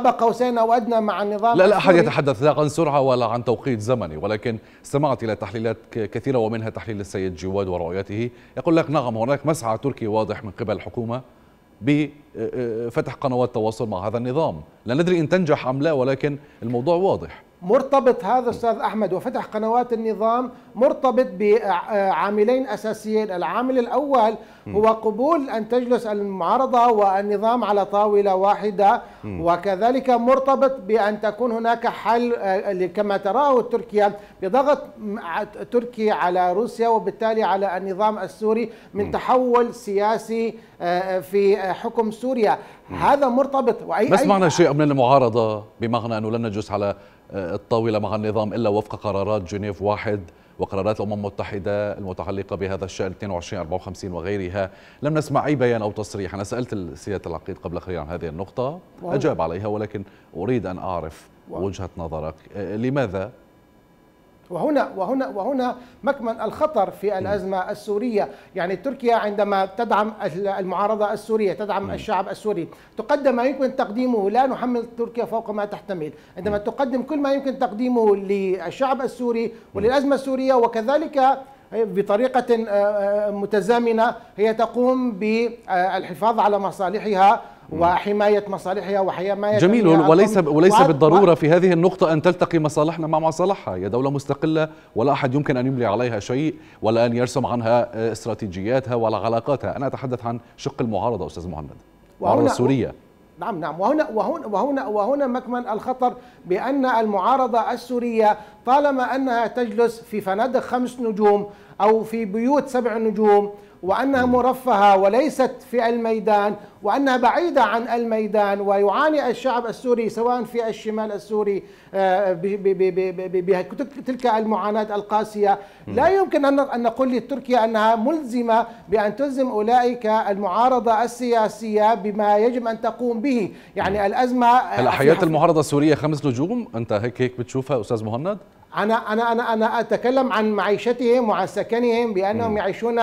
آه، قوسين أو أدنى مع النظام لا لا أحد يتحدث لا عن سرعة ولا عن توقيت زمني ولكن استمعت إلى تحليلات كثيرة ومنها تحليل السيد جواد ورؤيته يقول لك نعم هناك مسعى تركي واضح من قبل الحكومة بفتح آه، آه، قنوات تواصل مع هذا النظام لا ندري إن تنجح أم لا ولكن الموضوع واضح مرتبط هذا استاذ احمد وفتح قنوات النظام مرتبط بعاملين اساسيين، العامل الاول هو قبول ان تجلس المعارضه والنظام على طاوله واحده وكذلك مرتبط بان تكون هناك حل آه، كما تراه تركيا بضغط تركيا على روسيا وبالتالي على النظام السوري من تحول سياسي آه، آه، في حكم سوريا، هذا مرتبط واي بس معنى شيء من المعارضه بمعنى انه لن نجلس على آه، الطاولة مع النظام إلا وفق قرارات جنيف واحد وقرارات الأمم المتحدة المتعلقة بهذا الشأن 2254 وغيرها لم نسمع أي بيان أو تصريح أنا سألت سيادة العقيد قبل قليل عن هذه النقطة أجاب عليها ولكن أريد أن أعرف وجهة نظرك آه، لماذا وهنا وهنا وهنا مكمن الخطر في الازمه السوريه، يعني تركيا عندما تدعم المعارضه السوريه، تدعم الشعب السوري، تقدم ما يمكن تقديمه، لا نحمل تركيا فوق ما تحتمل، عندما تقدم كل ما يمكن تقديمه للشعب السوري وللازمه السوريه وكذلك بطريقة آه، آه، متزامنة هي تقوم بالحفاظ على مصالحها وحمايه مصالحها وحمايه جميل وليس وليس بالضروره في هذه النقطه ان تلتقي مصالحنا مع مصالحها هي دوله مستقله ولا احد يمكن ان يملي عليها شيء ولا ان يرسم عنها آه، استراتيجياتها ولا علاقاتها انا اتحدث عن شق المعارضه استاذ مهند المعارضه السوريه نعم نعم وهنا وهنا وهنا وهنا مكمن الخطر بان المعارضه السوريه طالما انها تجلس في فنادق خمس نجوم او في بيوت سبع نجوم وأنها مرفهة وليست في الميدان وأنها بعيدة عن الميدان ويعاني الشعب السوري سواء في الشمال السوري آه، بتلك المعاناة القاسية لا يمكن أن نقول لتركيا أنها ملزمة بأن تلزم أولئك المعارضة السياسية بما يجب أن تقوم به يعني الأزمة آه، هل حياة المعارضة السورية خمس نجوم أنت هيك هيك بتشوفها أستاذ مهند؟ أنا أنا أنا أنا أتكلم عن معيشتهم وعن سكنهم بأنهم يعيشون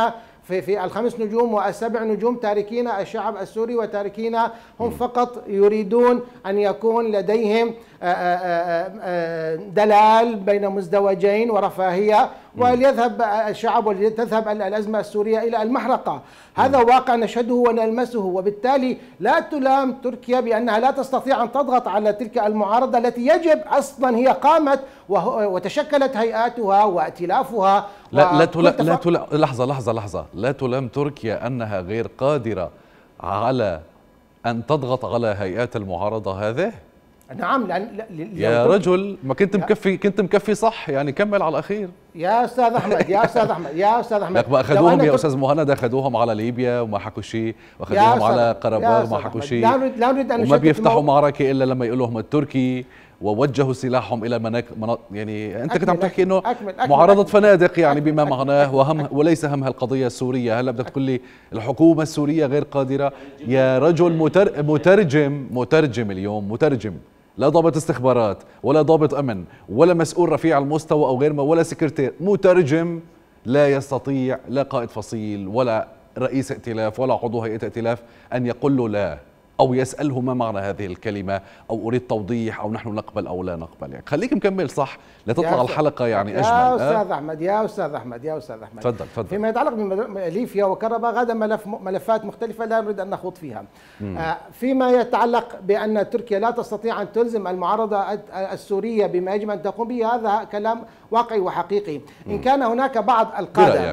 في في الخمس نجوم والسبع نجوم تاركين الشعب السوري وتاركين هم فقط يريدون ان يكون لديهم آه، آه، آه، دلال بين مزدوجين ورفاهية وليذهب الشعب ولتذهب الأزمة السورية إلى المحرقة هذا واقع نشهده ونلمسه وبالتالي لا تلام تركيا بأنها لا تستطيع أن تضغط على تلك المعارضة التي يجب أصلا هي قامت وتشكلت هيئاتها وائتلافها لا لا, تلا لا تلا لحظة لحظة لحظة لا تلام تركيا أنها غير قادرة على أن تضغط على هيئات المعارضة هذه نعم لأن يا رجل ما كنت مكفي كنت مكفي صح يعني كمل على الاخير يا استاذ احمد يا استاذ احمد يا استاذ احمد لك ما اخذوهم يا استاذ مهند اخذوهم على ليبيا وما حكوا شيء واخذوهم على قربار وما حكوا شيء لا نريد ان وما بيفتحوا معركه الا لما يقولوا لهم التركي ووجهوا سلاحهم الى مناطق يعني انت كنت عم تحكي انه معارضه أكمل فنادق يعني بما معناه وهم وليس همها القضيه السوريه هلا بدك تقول لي الحكومه السوريه غير قادره يا رجل مترجم مترجم اليوم مترجم لا ضابط استخبارات ولا ضابط امن ولا مسؤول رفيع المستوى او غير ولا سكرتير مترجم لا يستطيع لا قائد فصيل ولا رئيس ائتلاف ولا عضو هيئه ائتلاف ان يقول له لا أو يسأله ما معنى هذه الكلمة أو أريد توضيح أو نحن نقبل أو لا نقبل يعني خليك مكمل صح لتطلع الحلقة يعني أجمل يا أستاذ أحمد يا أستاذ أحمد يا أستاذ أحمد تفضل تفضل فيما يتعلق بليفيا وكربا غدا ملف ملفات مختلفة لا نريد أن نخوض فيها آه فيما يتعلق بأن تركيا لا تستطيع أن تلزم المعارضة السورية بما يجب أن تقوم به هذا كلام واقعي وحقيقي إن كان هناك بعض القادة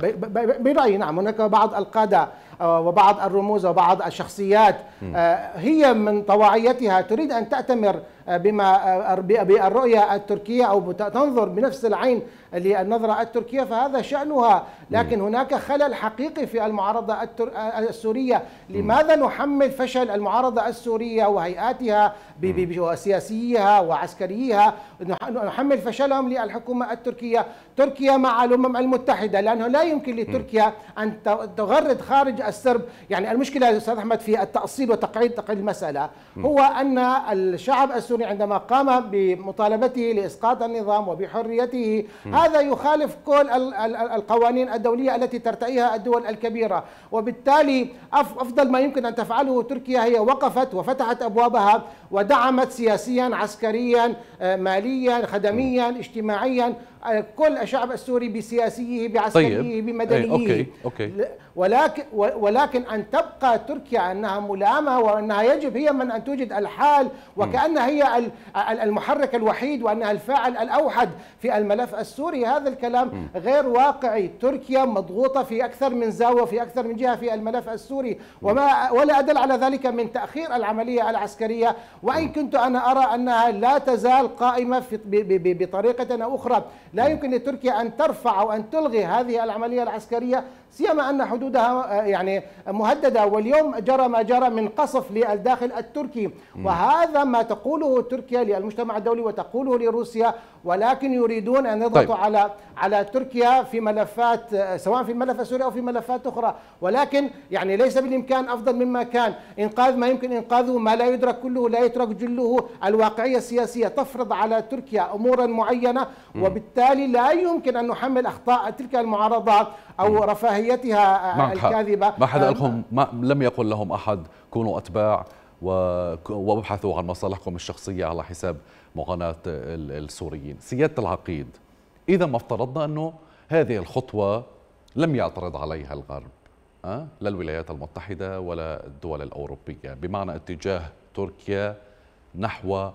برأيي نعم هناك بعض القادة وبعض الرموز وبعض الشخصيات آه، هي من طواعيتها تريد أن تأتمر بما آه، بالرؤية التركية أو تنظر بنفس العين للنظرة التركية فهذا شأنها لكن هناك خلل حقيقي في المعارضة آه، السورية لماذا نحمل فشل المعارضة السورية وهيئاتها وسياسيها وعسكريها نحمل فشلهم للحكومة التركية تركيا مع الأمم المتحدة لأنه لا يمكن لتركيا أن تغرد خارج السرب يعني المشكلة أستاذ أحمد في التأصيل وتقعيد تقعيد المسألة هو أن الشعب السوري السوري عندما قام بمطالبته لإسقاط النظام وبحريته هذا يخالف كل القوانين الدولية التي ترتئيها الدول الكبيرة وبالتالي أفضل ما يمكن أن تفعله تركيا هي وقفت وفتحت أبوابها ودعمت سياسيا عسكريا آه، ماليا خدميا اجتماعيا آه، كل الشعب السوري بسياسيه بعسكريه طيب. بمدنيه أوكي. أوكي. ولكن ولكن ان تبقى تركيا انها ملامه وانها يجب هي من ان توجد الحال وكانها هي المحرك الوحيد وانها الفاعل الاوحد في الملف السوري هذا الكلام غير واقعي تركيا مضغوطه في اكثر من زاويه في اكثر من جهه في الملف السوري وما ولا ادل على ذلك من تاخير العمليه العسكريه وان كنت انا ارى انها لا تزال قائمه بطريقه اخرى لا يمكن لتركيا أن ترفع أو أن تلغي هذه العملية العسكرية سيما أن حدودها آه، يعني مهددة واليوم جرى ما جرى من قصف للداخل التركي وهذا ما تقوله تركيا للمجتمع الدولي وتقوله لروسيا ولكن يريدون أن يضغطوا طيب. على على تركيا في ملفات آه، سواء في الملف السوري أو في ملفات أخرى ولكن يعني ليس بالإمكان أفضل مما كان إنقاذ ما يمكن إنقاذه ما لا يدرك كله لا يترك جله الواقعية السياسية تفرض على تركيا أمورا معينة وبالتالي لا يمكن أن نحمل أخطاء تلك المعارضات أو رفاهية بشريتها الكاذبة ما حد لهم ما لم يقل لهم أحد كونوا أتباع وابحثوا عن مصالحكم الشخصية على حساب معاناة السوريين سيادة العقيد إذا ما افترضنا أنه هذه الخطوة لم يعترض عليها الغرب أه؟ لا الولايات المتحدة ولا الدول الأوروبية بمعنى اتجاه تركيا نحو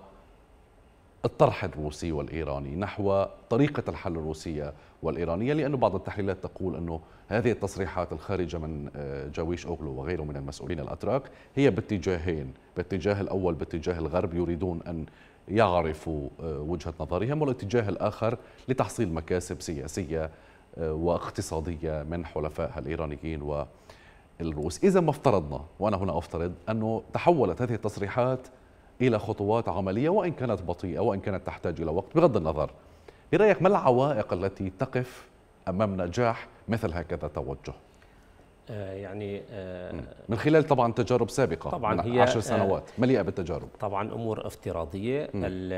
الطرح الروسي والإيراني نحو طريقة الحل الروسية والإيرانية لأن بعض التحليلات تقول أنه هذه التصريحات الخارجة من آه، جاويش أوغلو وغيره من المسؤولين الأتراك هي باتجاهين باتجاه الأول باتجاه الغرب يريدون أن يعرفوا آه، وجهة نظرهم والاتجاه الآخر لتحصيل مكاسب سياسية آه، واقتصادية من حلفائها الإيرانيين والروس إذا ما افترضنا وأنا هنا أفترض أنه تحولت هذه التصريحات إلى خطوات عملية وإن كانت بطيئة وإن كانت تحتاج إلى وقت بغض النظر برأيك ما العوائق التي تقف أمام نجاح مثل هكذا توجه؟ آه، يعني آه، من خلال طبعا تجارب سابقه طبعا هي 10 آه، سنوات مليئه بالتجارب طبعا امور افتراضيه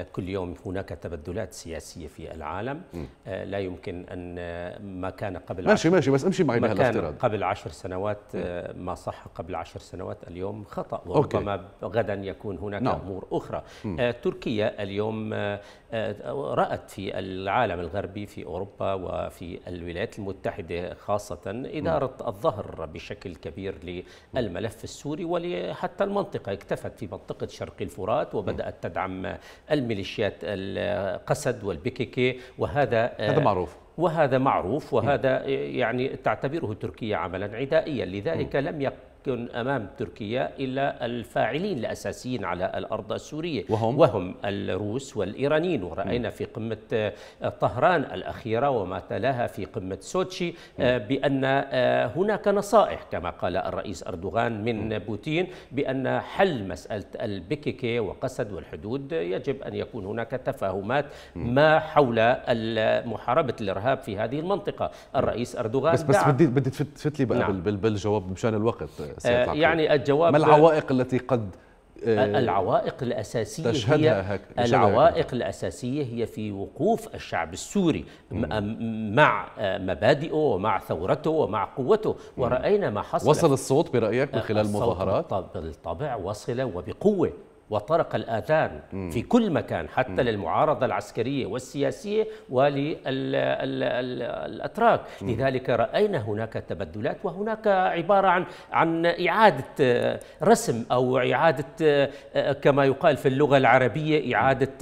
كل يوم هناك تبدلات سياسيه في العالم م. لا يمكن ان ما كان قبل ماشي ماشي بس امشي معي بهالافتراض قبل 10 سنوات ما صح قبل 10 سنوات اليوم خطا وربما غدا يكون هناك نعم. امور اخرى م. تركيا اليوم رأت في العالم الغربي في أوروبا وفي الولايات المتحدة خاصة إدارة نعم. الظهر بشكل كبير للملف السوري وحتى المنطقة اكتفت في منطقة شرق الفرات وبدأت تدعم الميليشيات القسد والبككي وهذا هذا معروف وهذا معروف نعم. وهذا يعني تعتبره تركيا عملا عدائيا لذلك نعم. لم يق أمام تركيا إلا الفاعلين الأساسيين على الأرض السورية وهم, وهم الروس والإيرانيين ورأينا في قمة آه، طهران الأخيرة وما تلاها في قمة سوتشي آه، بأن آه، هناك نصائح كما قال الرئيس أردوغان من بوتين بأن حل مسألة البيكيكي وقسد والحدود يجب أن يكون هناك تفاهمات ما حول محاربة الإرهاب في هذه المنطقة الرئيس أردوغان بس بس بدي بدي تفت لي بقى نعم. بالجواب مشان الوقت آه، يعني الجواب ما العوائق التي قد آه، العوائق الأساسية هي العوائق الأساسية هي في وقوف الشعب السوري مع آه، مبادئه ومع ثورته ومع قوته ورأينا ما حصل وصل الصوت برأيك من خلال المظاهرات بالطبع وصل وبقوة وطرق الآذان في كل مكان حتى للمعارضة العسكرية والسياسية وللأتراك لذلك رأينا هناك تبدلات وهناك عبارة عن عن إعادة رسم أو إعادة كما يقال في اللغة العربية إعادة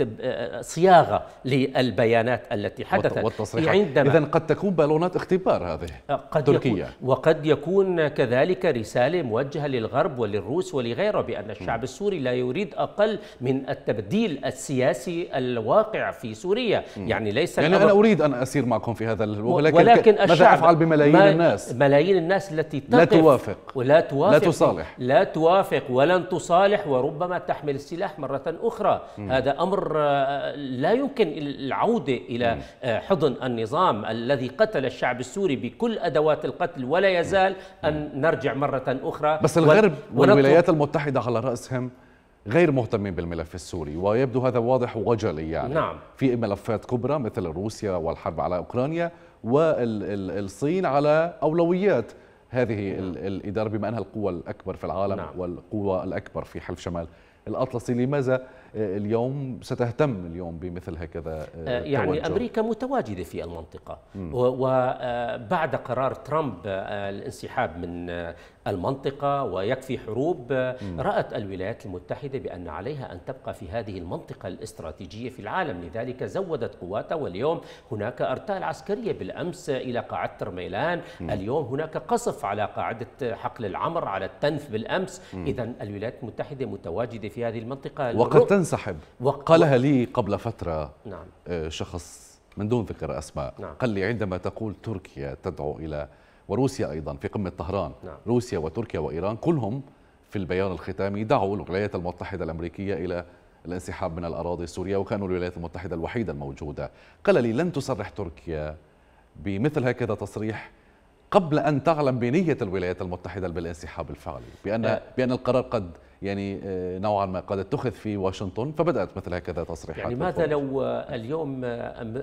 صياغة للبيانات التي حدثت والتصريحات عندما إذا قد تكون بالونات اختبار هذه قد تركيا يكون وقد يكون كذلك رسالة موجهة للغرب وللروس ولغيره بأن الشعب السوري لا يريد أقل من التبديل السياسي الواقع في سوريا مم. يعني ليس يعني أنا أريد أن أسير معكم في هذا الوجه ولكن, ولكن الشعب ماذا أفعل بملايين الناس ملايين الناس التي تقف لا توافق ولا توافق لا تصالح لا توافق ولن تصالح وربما تحمل السلاح مرة أخرى مم. هذا أمر آه، لا يمكن العودة إلى مم. آه، حضن النظام الذي قتل الشعب السوري بكل أدوات القتل ولا يزال أن نرجع مرة أخرى بس الغرب والولايات المتحدة على رأسهم غير مهتمين بالملف السوري ويبدو هذا واضح وجلي يعني نعم. في ملفات كبرى مثل روسيا والحرب على أوكرانيا والصين على أولويات هذه نعم. الإدارة بما أنها القوة الأكبر في العالم نعم. والقوة الأكبر في حلف شمال الأطلسي لماذا آه، اليوم ستهتم اليوم بمثل هكذا آه، آه، يعني توجه؟ أمريكا متواجدة في المنطقة مم. وبعد قرار ترامب الانسحاب من المنطقة ويكفي حروب رأت الولايات المتحدة بأن عليها أن تبقى في هذه المنطقة الاستراتيجية في العالم لذلك زودت قواتها واليوم هناك أرتال عسكرية بالأمس إلى قاعدة ترميلان اليوم هناك قصف على قاعدة حقل العمر على التنف بالأمس إذا الولايات المتحدة متواجدة في هذه المنطقة وقد تنسحب قالها لي قبل فترة نعم. آه، شخص من دون ذكر أسماء نعم. قال لي عندما تقول تركيا تدعو إلى وروسيا أيضا في قمة طهران نعم. روسيا وتركيا وإيران كلهم في البيان الختامي دعوا الولايات المتحدة الأمريكية إلى الانسحاب من الأراضي السورية وكانوا الولايات المتحدة الوحيدة الموجودة قال لي لن تصرح تركيا بمثل هكذا تصريح قبل أن تعلم بنية الولايات المتحدة بالانسحاب الفعلي بأن, أه. بأن القرار قد يعني آه، نوعا ما قد اتخذ في واشنطن فبدأت مثل هكذا تصريحات يعني ماذا لو آه، اليوم آه،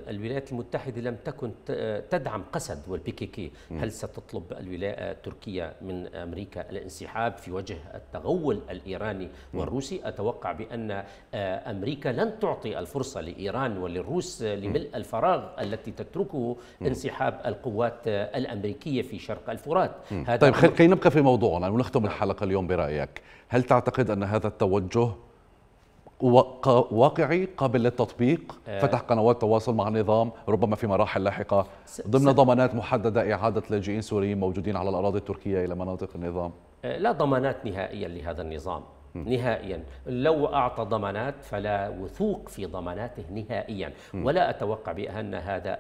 الولايات المتحدة لم تكن تدعم قسد والبيكيكي هل ستطلب الولاية التركية من أمريكا الانسحاب في وجه التغول الإيراني والروسي أتوقع بأن أمريكا لن تعطي الفرصة لإيران وللروس لملء الفراغ التي تتركه انسحاب القوات الأمريكية في شرق الفرات هذا طيب خلينا نبقى في موضوعنا ونختم نعم. الحلقة اليوم برأيك هل تعتقد أن هذا التوجه واقعي قابل للتطبيق آه فتح قنوات تواصل مع النظام ربما في مراحل لاحقة ضمن ضمانات محددة إعادة لاجئين سوريين موجودين على الأراضي التركية إلى مناطق النظام آه لا ضمانات نهائية لهذا النظام نهائيا لو أعطى ضمانات فلا وثوق في ضماناته نهائيا ولا أتوقع بأن هذا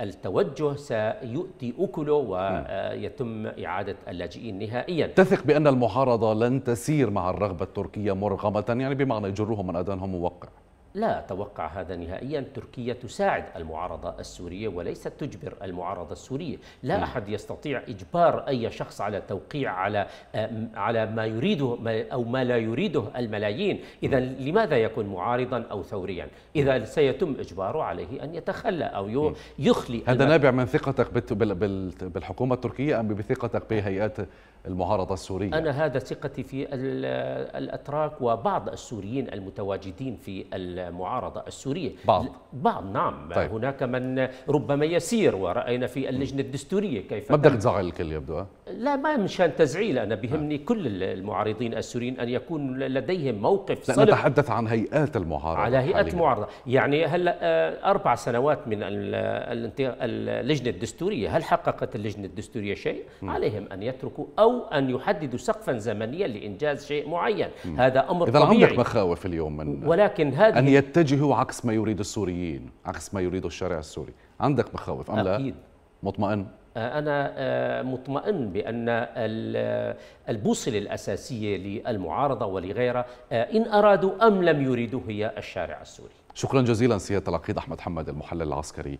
التوجه سيؤتي أكله ويتم إعادة اللاجئين نهائيا تثق بأن المعارضة لن تسير مع الرغبة التركية مرغمة يعني بمعنى يجرهم من أدانهم موقع لا أتوقع هذا نهائيا تركيا تساعد المعارضة السورية وليست تجبر المعارضة السورية لا م. أحد يستطيع إجبار أي شخص على توقيع على على ما يريده أو ما لا يريده الملايين إذا لماذا يكون معارضا أو ثوريا إذا سيتم إجباره عليه أن يتخلى أو يخلي هذا نابع من ثقتك بالحكومة التركية أم بثقتك بهيئات المعارضة السورية أنا هذا ثقتي في الأتراك وبعض السوريين المتواجدين في المعارضة السورية بعض بعض نعم طيب. هناك من ربما يسير ورأينا في اللجنة الدستورية كيف ما بدك تزعل الكل يبدو لا ما مشان تزعيل أنا بهمني آه. كل المعارضين السوريين أن يكون لديهم موقف صلب نتحدث عن هيئات المعارضة على هيئات المعارضة يعني هلا آه، أربع سنوات من اللجنة الدستورية هل حققت اللجنة الدستورية شيء؟ م. عليهم أن يتركوا أو أن يحددوا سقفا زمنيا لإنجاز شيء معين م. هذا أمر إذا طبيعي إذا عندك مخاوف اليوم من ولكن هذه أن يتجهوا يعني يتجه عكس ما يريد السوريين عكس ما يريد الشارع السوري عندك مخاوف أم لا؟ أكيد مطمئن؟ آه، أنا آه، مطمئن بأن البوصلة الأساسية للمعارضة ولغيرها آه، إن أرادوا أم لم يريدوا هي الشارع السوري شكرا جزيلا سيادة العقيد أحمد حمد المحلل العسكري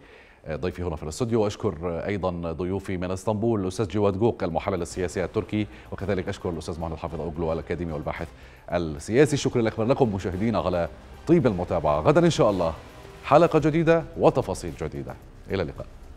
ضيفي هنا في الاستوديو واشكر ايضا ضيوفي من اسطنبول الاستاذ جواد جوق المحلل السياسي التركي وكذلك اشكر الاستاذ مهند حافظ اوغلو الاكاديمي والباحث السياسي شكرا الاكبر لكم مشاهدينا على طيب المتابعه غدا ان شاء الله حلقه جديده وتفاصيل جديده الى اللقاء